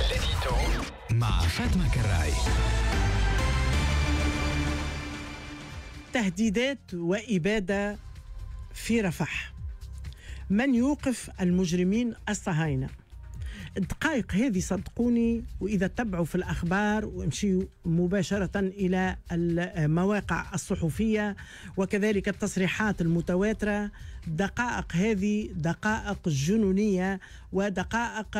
l'édito مع فاطمة تهديدات وإبادة في رفح من يوقف المجرمين الصهاينة الدقائق هذه صدقوني وإذا تبعوا في الأخبار وامشيوا مباشرة إلى المواقع الصحفية وكذلك التصريحات المتواترة دقائق هذه دقائق جنونية ودقائق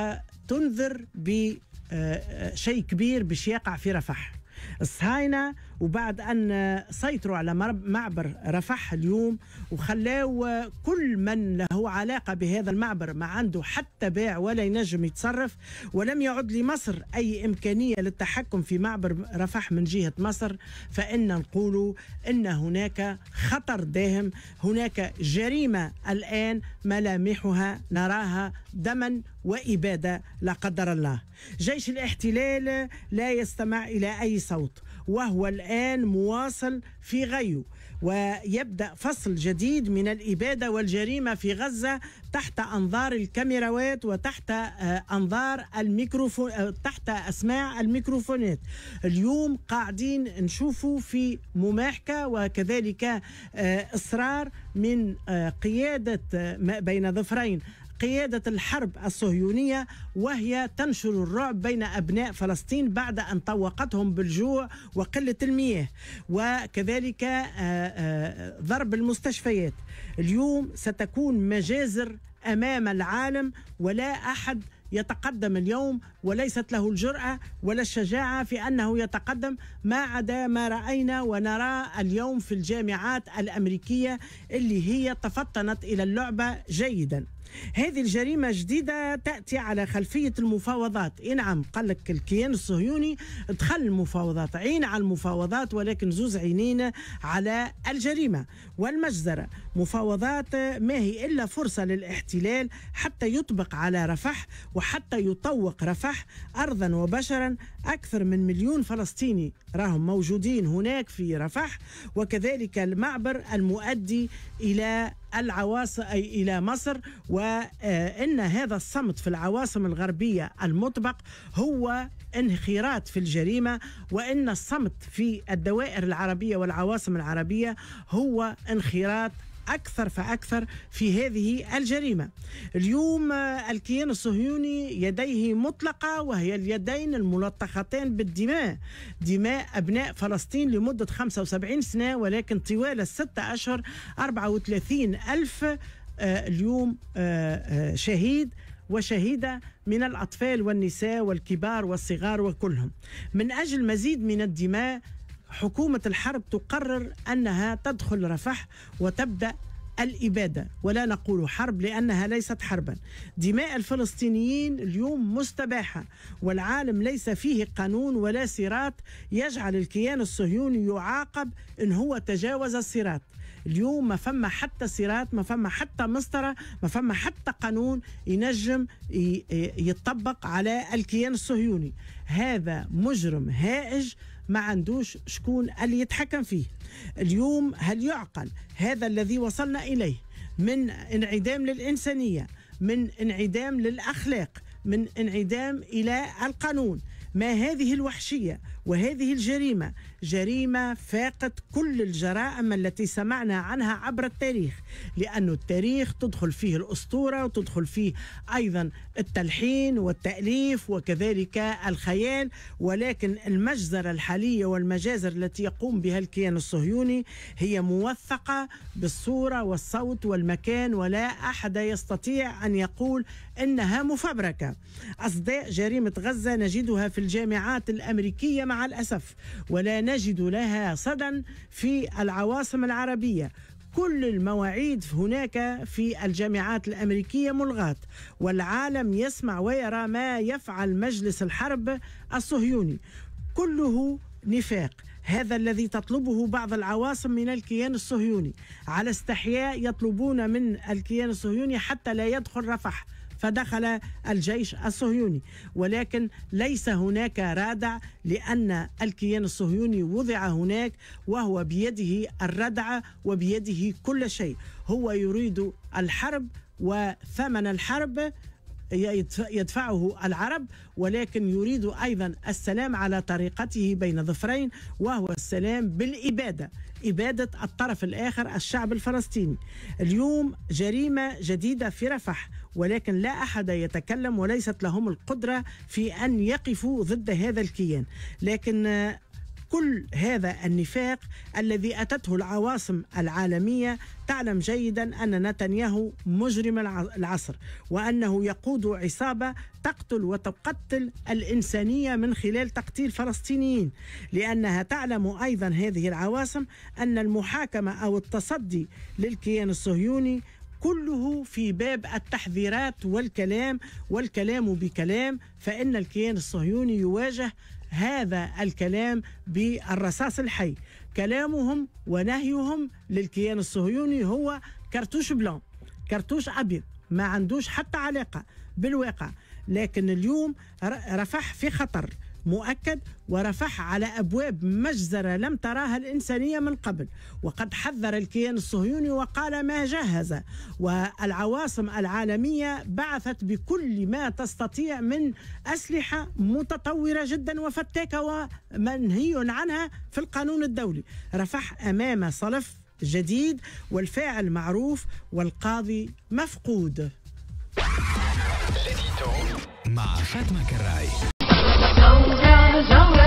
تنذر آه، آه، بشيء كبير باش يقع في رفح الصهاينه وبعد أن سيطروا على معبر رفح اليوم وخلاو آه، كل من له علاقة بهذا المعبر ما عنده حتى باع ولا ينجم يتصرف ولم يعد لمصر أي إمكانية للتحكم في معبر رفح من جهة مصر فإن نقول إن هناك خطر داهم هناك جريمة الآن ملامحها نراها دما وإبادة لا قدر الله جيش الاحتلال لا يستمع إلى أي صوت وهو الآن مواصل في غيه ويبدأ فصل جديد من الإبادة والجريمة في غزة تحت أنظار الكاميروات وتحت آه، أنظار الميكروفون آه، تحت أسماع الميكروفونات اليوم قاعدين نشوفوا في مماحكة وكذلك آه، إصرار من قيادة بين ظفرين قيادة الحرب الصهيونية وهي تنشر الرعب بين أبناء فلسطين بعد أن طوقتهم بالجوع وقلة المياه وكذلك آه، آه، ضرب المستشفيات اليوم ستكون مجازر أمام العالم ولا أحد يتقدم اليوم وليست له الجرأة ولا الشجاعة في أنه يتقدم ما عدا ما رأينا ونرى اليوم في الجامعات الأمريكية اللي هي تفطنت إلى اللعبة جيداً هذه الجريمة جديدة تأتي على خلفية المفاوضات اي نعم قال لك الكيان الصهيوني دخل المفاوضات عين على المفاوضات ولكن زوز عينين على الجريمة والمجزرة مفاوضات ما هي إلا فرصة للاحتلال حتى يطبق على رفح وحتى يطوق رفح أرضا وبشرا أكثر من مليون فلسطيني راهم موجودين هناك في رفح وكذلك المعبر المؤدي إلى العواصم إلى مصر وإن هذا الصمت في العواصم الغربية المطبق هو انخراط في الجريمة وإن الصمت في الدوائر العربية والعواصم العربية هو انخراط أكثر فأكثر في هذه الجريمة اليوم الكيان الصهيوني يديه مطلقة وهي اليدين الملطختان بالدماء دماء أبناء فلسطين لمدة 75 سنة ولكن طوال الستة أشهر 34 ألف آه، اليوم آه، آه، شهيد وشهيده من الاطفال والنساء والكبار والصغار وكلهم من اجل مزيد من الدماء حكومة الحرب تقرر أنها تدخل رفح وتبدأ الإبادة ولا نقول حرب لأنها ليست حربا دماء الفلسطينيين اليوم مستباحة والعالم ليس فيه قانون ولا صراط يجعل الكيان الصهيوني يعاقب إن هو تجاوز الصراط اليوم ما فما حتى صراط ما فما حتى مسطرة ما فما حتى قانون ينجم يطبق على الكيان الصهيوني هذا مجرم هائج ما عندوش شكون اللي يتحكم فيه اليوم هل يعقل هذا الذي وصلنا إليه من انعدام للإنسانية من انعدام للأخلاق من انعدام إلى القانون ما هذه الوحشية وهذه الجريمة جريمة فاقت كل الجرائم التي سمعنا عنها عبر التاريخ لأن التاريخ تدخل فيه الأسطورة وتدخل فيه أيضا التلحين والتأليف وكذلك الخيال ولكن المجزرة الحالية والمجازر التي يقوم بها الكيان الصهيوني هي موثقة بالصورة والصوت والمكان ولا أحد يستطيع أن يقول إنها مفبركة أصداء جريمة غزة نجدها في الجامعات الأمريكية مع الأسف ولا نجد لها صدى في العواصم العربية كل المواعيد هناك في الجامعات الامريكيه ملغات والعالم يسمع ويرى ما يفعل مجلس الحرب الصهيوني كله نفاق هذا الذي تطلبه بعض العواصم من الكيان الصهيوني على استحياء يطلبون من الكيان الصهيوني حتى لا يدخل رفح فدخل الجيش الصهيوني ولكن ليس هناك رادع لأن الكيان الصهيوني وضع هناك وهو بيده الردع وبيده كل شيء هو يريد الحرب وثمن الحرب يدفعه العرب ولكن يريد ايضا السلام على طريقته بين ظفرين وهو السلام بالاباده اباده الطرف الاخر الشعب الفلسطيني اليوم جريمه جديده في رفح ولكن لا أحد يتكلم وليست لهم القدرة في أن يقفوا ضد هذا الكيان لكن كل هذا النفاق الذي أتته العواصم العالمية تعلم جيدا أن نتنياهو مجرم العصر وأنه يقود عصابة تقتل وتقتل الإنسانية من خلال تقتيل فلسطينيين لأنها تعلم أيضا هذه العواصم أن المحاكمة أو التصدي للكيان الصهيوني كله في باب التحذيرات والكلام والكلام بكلام فإن الكيان الصهيوني يواجه هذا الكلام بالرصاص الحي كلامهم ونهيهم للكيان الصهيوني هو كرتوش بلان كرتوش أبيض ما عندوش حتى علاقة بالواقع لكن اليوم رفح في خطر مؤكد ورفح على أبواب مجزرة لم تراها الإنسانية من قبل وقد حذر الكيان الصهيوني وقال ما جهز والعواصم العالمية بعثت بكل ما تستطيع من أسلحة متطورة جدا وفتاكة ومنهي عنها في القانون الدولي رفح أمام صلف جديد والفاعل معروف والقاضي مفقود مع فاطمة كراي Zone.